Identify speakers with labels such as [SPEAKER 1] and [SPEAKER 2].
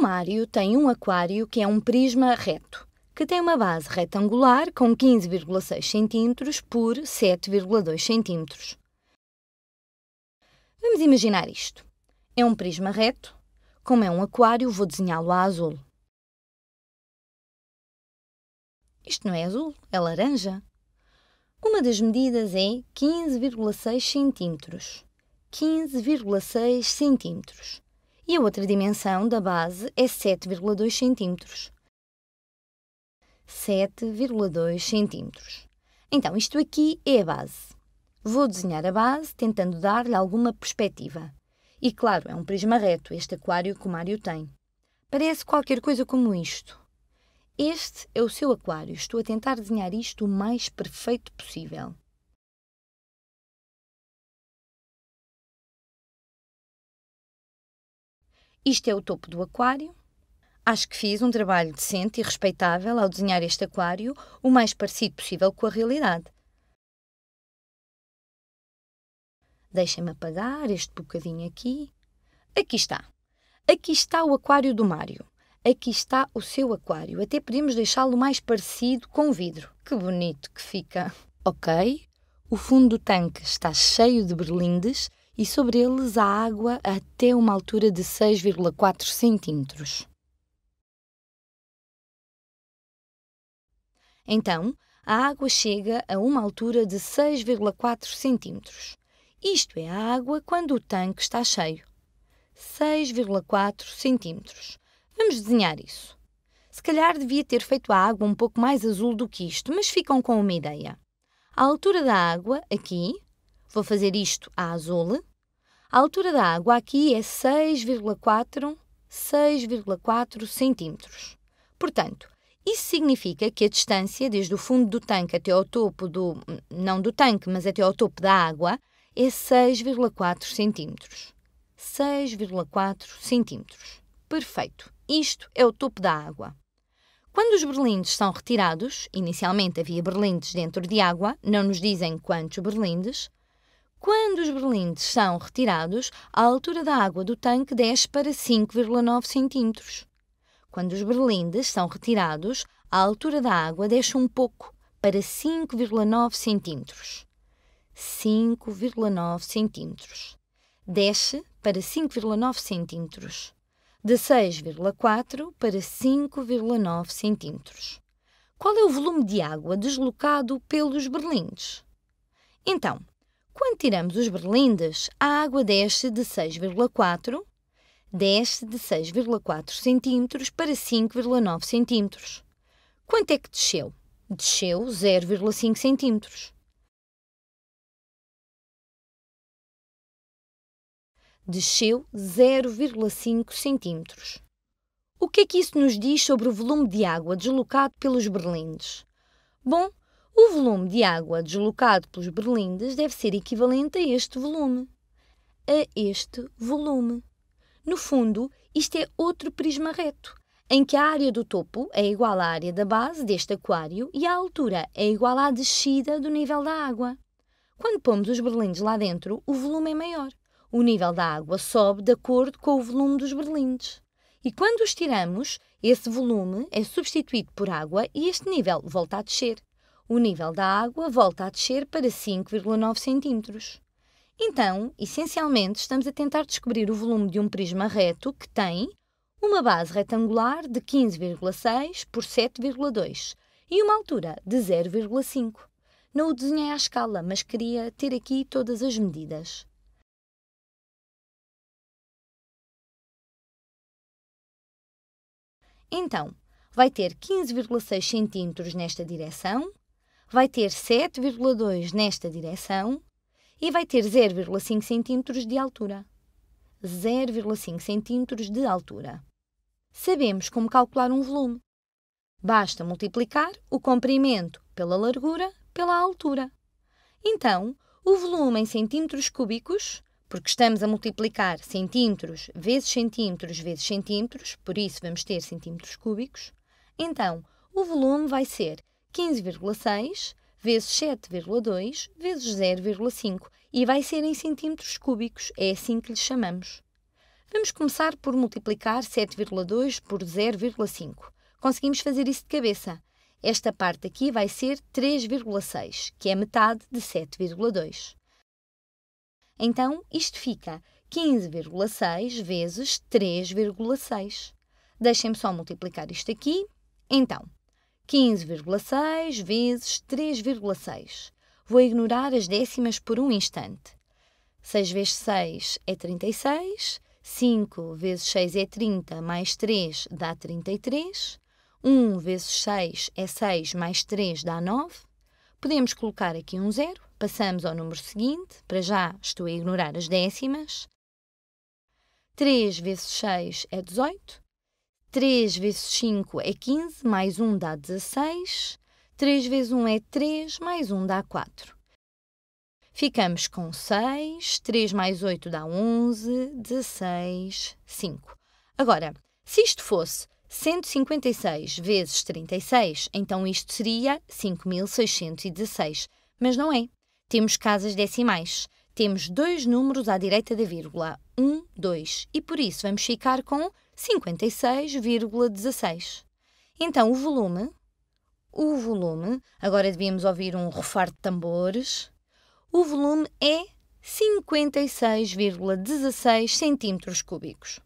[SPEAKER 1] O Mário tem um aquário que é um prisma reto, que tem uma base retangular com 15,6 cm por 7,2 cm. Vamos imaginar isto. É um prisma reto. Como é um aquário, vou desenhá-lo a azul. Isto não é azul, é laranja. Uma das medidas é 15,6 cm. 15,6 cm e a outra dimensão da base é 7,2 cm. 7,2 cm. Então, isto aqui é a base. Vou desenhar a base tentando dar-lhe alguma perspectiva. E claro, é um prisma reto este aquário que o Mário tem. Parece qualquer coisa como isto. Este é o seu aquário. Estou a tentar desenhar isto o mais perfeito possível. Isto é o topo do aquário. Acho que fiz um trabalho decente e respeitável ao desenhar este aquário, o mais parecido possível com a realidade. Deixem-me apagar este bocadinho aqui. Aqui está. Aqui está o aquário do Mário. Aqui está o seu aquário. Até podemos deixá-lo mais parecido com o vidro. Que bonito que fica. Ok. O fundo do tanque está cheio de berlindes e sobre eles a água até uma altura de 6,4 centímetros. Então, a água chega a uma altura de 6,4 centímetros. Isto é a água quando o tanque está cheio. 6,4 centímetros. Vamos desenhar isso. Se calhar devia ter feito a água um pouco mais azul do que isto, mas ficam com uma ideia. A altura da água, aqui, vou fazer isto a azul, a altura da água aqui é 6,4 6,4 centímetros. Portanto, isso significa que a distância desde o fundo do tanque até ao topo do não do tanque, mas até ao topo da água é 6,4 centímetros. 6,4 centímetros. Perfeito. Isto é o topo da água. Quando os berlindes são retirados, inicialmente havia berlindes dentro de água, não nos dizem quantos berlindes, quando os berlindes são retirados, a altura da água do tanque desce para 5,9 cm. Quando os berlindes são retirados, a altura da água desce um pouco, para 5,9 cm. 5,9 cm. Desce para 5,9 cm. De 6,4 para 5,9 cm. Qual é o volume de água deslocado pelos berlindes? Então, quando tiramos os berlindes, a água desce de 6,4 desce de 6,4 cm para 5,9 cm. Quanto é que desceu? Desceu 0,5 cm. Desceu 0,5 cm. O que é que isso nos diz sobre o volume de água deslocado pelos berlindes? Bom, o volume de água deslocado pelos berlindes deve ser equivalente a este volume. A este volume. No fundo, isto é outro prisma reto, em que a área do topo é igual à área da base deste aquário e a altura é igual à descida do nível da água. Quando pomos os berlindes lá dentro, o volume é maior. O nível da água sobe de acordo com o volume dos berlindes. E quando os tiramos, esse volume é substituído por água e este nível volta a descer o nível da água volta a descer para 5,9 cm. Então, essencialmente, estamos a tentar descobrir o volume de um prisma reto que tem uma base retangular de 15,6 por 7,2 e uma altura de 0,5. Não o desenhei à escala, mas queria ter aqui todas as medidas. Então, vai ter 15,6 cm nesta direção vai ter 7,2 nesta direção e vai ter 0,5 cm de altura. 0,5 cm de altura. Sabemos como calcular um volume. Basta multiplicar o comprimento pela largura pela altura. Então, o volume em centímetros cúbicos, porque estamos a multiplicar centímetros vezes centímetros vezes centímetros, por isso vamos ter centímetros cúbicos, então o volume vai ser 15,6 vezes 7,2 vezes 0,5 e vai ser em centímetros cúbicos, é assim que lhe chamamos. Vamos começar por multiplicar 7,2 por 0,5. Conseguimos fazer isso de cabeça. Esta parte aqui vai ser 3,6, que é metade de 7,2. Então, isto fica 15,6 vezes 3,6. Deixem-me só multiplicar isto aqui. Então, 15,6 vezes 3,6. Vou ignorar as décimas por um instante. 6 vezes 6 é 36, 5 vezes 6 é 30, mais 3 dá 33, 1 vezes 6 é 6, mais 3 dá 9. Podemos colocar aqui um zero, passamos ao número seguinte, para já estou a ignorar as décimas. 3 vezes 6 é 18, 3 vezes 5 é 15, mais 1 dá 16. 3 vezes 1 é 3, mais 1 dá 4. Ficamos com 6, 3 mais 8 dá 11, 16, 5. Agora, se isto fosse 156 vezes 36, então isto seria 5.616, mas não é. Temos casas decimais. Temos dois números à direita da vírgula, 1, 2, e por isso vamos ficar com 56,16. Então o volume, o volume, agora devíamos ouvir um rufar de tambores. O volume é 56,16 centímetros cúbicos.